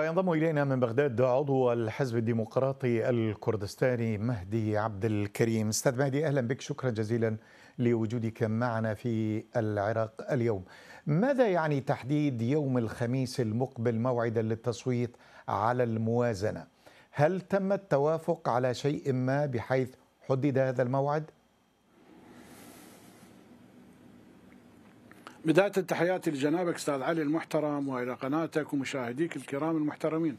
ينضم إلينا من بغداد عضو الحزب الديمقراطي الكردستاني مهدي عبد الكريم أستاذ مهدي أهلا بك شكرا جزيلا لوجودك معنا في العراق اليوم ماذا يعني تحديد يوم الخميس المقبل موعدا للتصويت على الموازنة هل تم التوافق على شيء ما بحيث حدد هذا الموعد؟ بداية تحياتي لجنابك أستاذ علي المحترم وإلى قناتك ومشاهديك الكرام المحترمين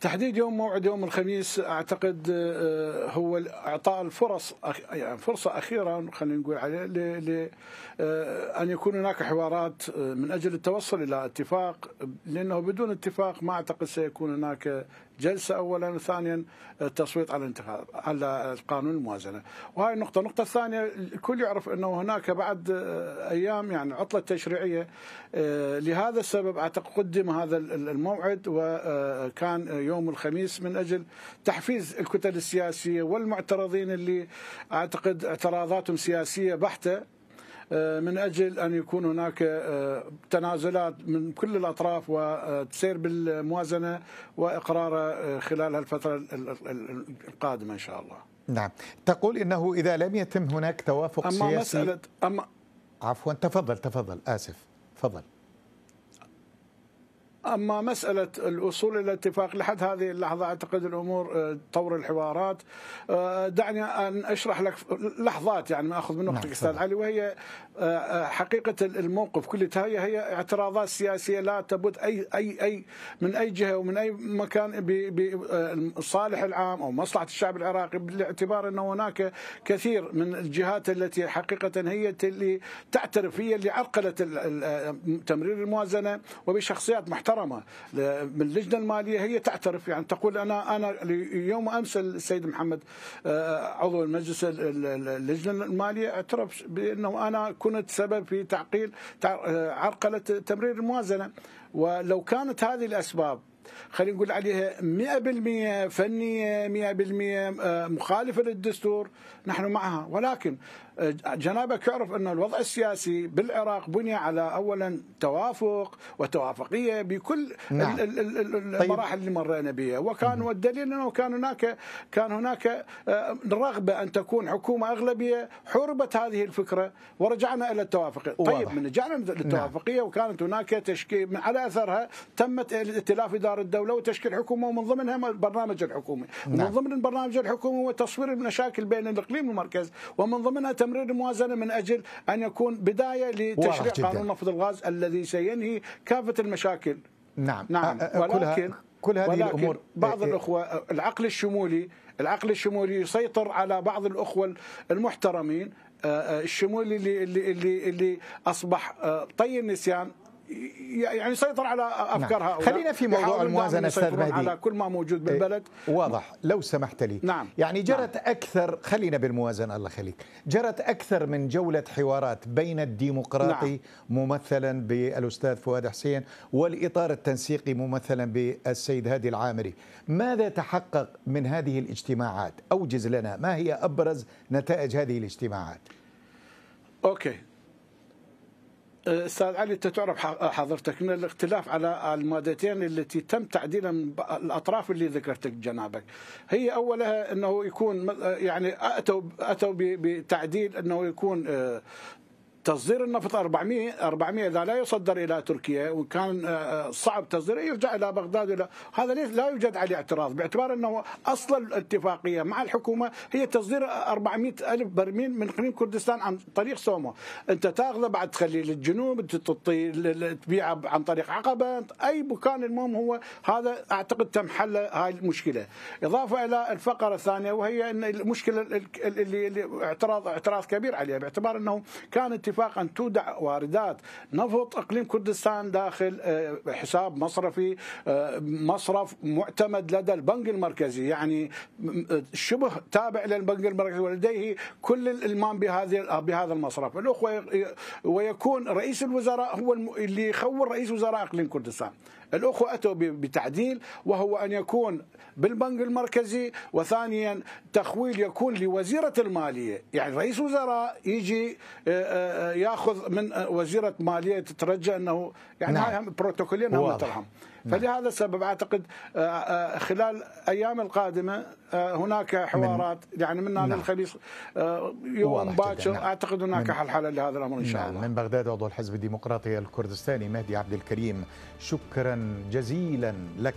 تحديد يوم موعد يوم الخميس اعتقد آه، هو اعطاء الفرص يعني فرصه اخيره خلينا نقول عليه ل آه، ان يكون هناك حوارات آه، من اجل التوصل الى اتفاق لانه بدون اتفاق ما اعتقد سيكون هناك جلسة أولا وثانيا التصويت آه، على الانتخاب على قانون الموازنة وهي النقطة النقطة الثانية الكل يعرف أنه هناك بعد آه، أيام يعني عطلة تشريعية آه، لهذا السبب أعتقد قدم هذا الموعد وكان يوم الخميس من أجل تحفيز الكتل السياسية والمعترضين اللي أعتقد اعتراضاتهم سياسية بحتة آه، من اجل ان يكون هناك آه، تنازلات من كل الاطراف وتسير بالموازنه واقرارها آه، خلال الفتره القادمه ان شاء الله. نعم، تقول انه اذا لم يتم هناك توافق أما سياسي مسألة أما عفوا تفضل تفضل اسف تفضل أما مسألة الوصول إلى اتفاق لحد هذه اللحظة أعتقد الأمور آه، طور الحوارات آه، دعني أن أشرح لك لحظات يعني ما أخذ من نعم، وقتك أستاذ علي وهي آه، حقيقة الموقف كل هي هي اعتراضات سياسية لا تبد أي أي أي من أي جهة ومن أي مكان بالصالح العام أو مصلحة الشعب العراقي باعتبار أن هناك كثير من الجهات التي حقيقة هي اللي تعترف هي اللي عرقلت تمرير الموازنة وبشخصيات محترمة محترمه من اللجنه الماليه هي تعترف يعني تقول انا انا يوم امس السيد محمد آه، عضو المجلس اللجنه الماليه اعترف بانه انا كنت سبب في تعقيل آه، عرقله تمرير الموازنه ولو كانت هذه الاسباب خلينا نقول عليها 100% فنيه 100% آه، مخالفه للدستور نحن معها ولكن آه، جنابك يعرف ان الوضع السياسي بالعراق بني على اولا توافق وتوافقيه بكل نعم. طيب. المراحل طيب. اللي مرينا بها وكان والدليل انه كان هناك كان هناك آه، رغبه ان تكون حكومه اغلبيه حربت هذه الفكره ورجعنا الى طيب، نعم. التوافقيه طيب من رجعنا للتوافقيه نعم. وكانت هناك تشكيل على اثرها تمت ائتلاف اداره إدار الدولة وتشكيل حكومة ومن ضمنها البرنامج الحكومي نعم. ومن ضمن البرنامج الحكومي هو تصوير المشاكل بين الإقليم والمركز ومن ضمنها تمرير الموازنة من أجل أن يكون بداية لتشريع قانون نفط الغاز الذي سينهي كافة المشاكل نعم نعم ولكن كل هذه ولكن الامور بعض إيه. الاخوه العقل الشمولي العقل الشمولي يسيطر على بعض الاخوه المحترمين آه، آه، الشمولي اللي اللي, اللي اصبح آه، طي النسيان يعني يسيطر على نعم. افكار نعم. هؤلاء خلينا في موضوع الموازنه استاذ مهدي على كل ما موجود بالبلد إيه، واضح لو سمحت لي نعم يعني نعم. جرت نعم. اكثر خلينا بالموازنه الله يخليك جرت اكثر من جوله حوارات بين الديمقراطي نعم. ممثلا بالاستاذ فؤاد حسين والاطار التنسيقي ممثلا بالسيد هادي العامري ماذا تحقق من هذه الاجتماعات اوجز لنا ما هي ابرز نتائج هذه الاجتماعات اوكي استاذ علي انت تعرف حضرتك ان الاختلاف على المادتين التي تم تعديلها من الاطراف اللي ذكرتك جنابك هي اولها انه يكون يعني اتوا اتوا بتعديل انه يكون آه، تصدير النفط 400 400 اذا لا يصدر الى تركيا وكان آه، آه، صعب تصديره يرجع الى بغداد الى هذا ليش لا يوجد عليه اعتراض باعتبار انه اصل الاتفاقيه مع الحكومه هي تصدير 400 الف برميل من اقليم كردستان عن طريق سومو انت تاخذه بعد تخليه للجنوب تبيعه عن طريق عقبه اي مكان المهم هو هذا اعتقد تم حل هاي المشكله اضافه الى الفقره الثانيه وهي ان المشكله اللي اعتراض اعتراض كبير عليها باعتبار انه كان اتفاق اتفاق أن تودع واردات نفط إقليم كردستان داخل آه، حساب مصرفي آه، مصرف معتمد لدى البنك المركزي يعني شبه تابع للبنك المركزي ولديه كل الإلمام بهذه بهذا المصرف الأخوة آه، ويكون رئيس الوزراء هو اللي يخول رئيس وزراء إقليم كردستان الأخوة أتوا بتعديل وهو أن يكون بالبنك المركزي وثانيا تخويل يكون لوزيرة المالية يعني رئيس وزراء يجي آه، آه، يأخذ من آه، وزيرة مالية تترجى أنه يعني نعم. هم بروتوكوليا هم ترهم نعم. فلهذا السبب اعتقد خلال ايام القادمه هناك حوارات من يعني من نعم. الخميس يوم باكر نعم. اعتقد هناك حل حل لهذا الامر ان شاء نعم. الله. من بغداد عضو الحزب الديمقراطي الكردستاني مهدي عبد الكريم شكرا جزيلا لك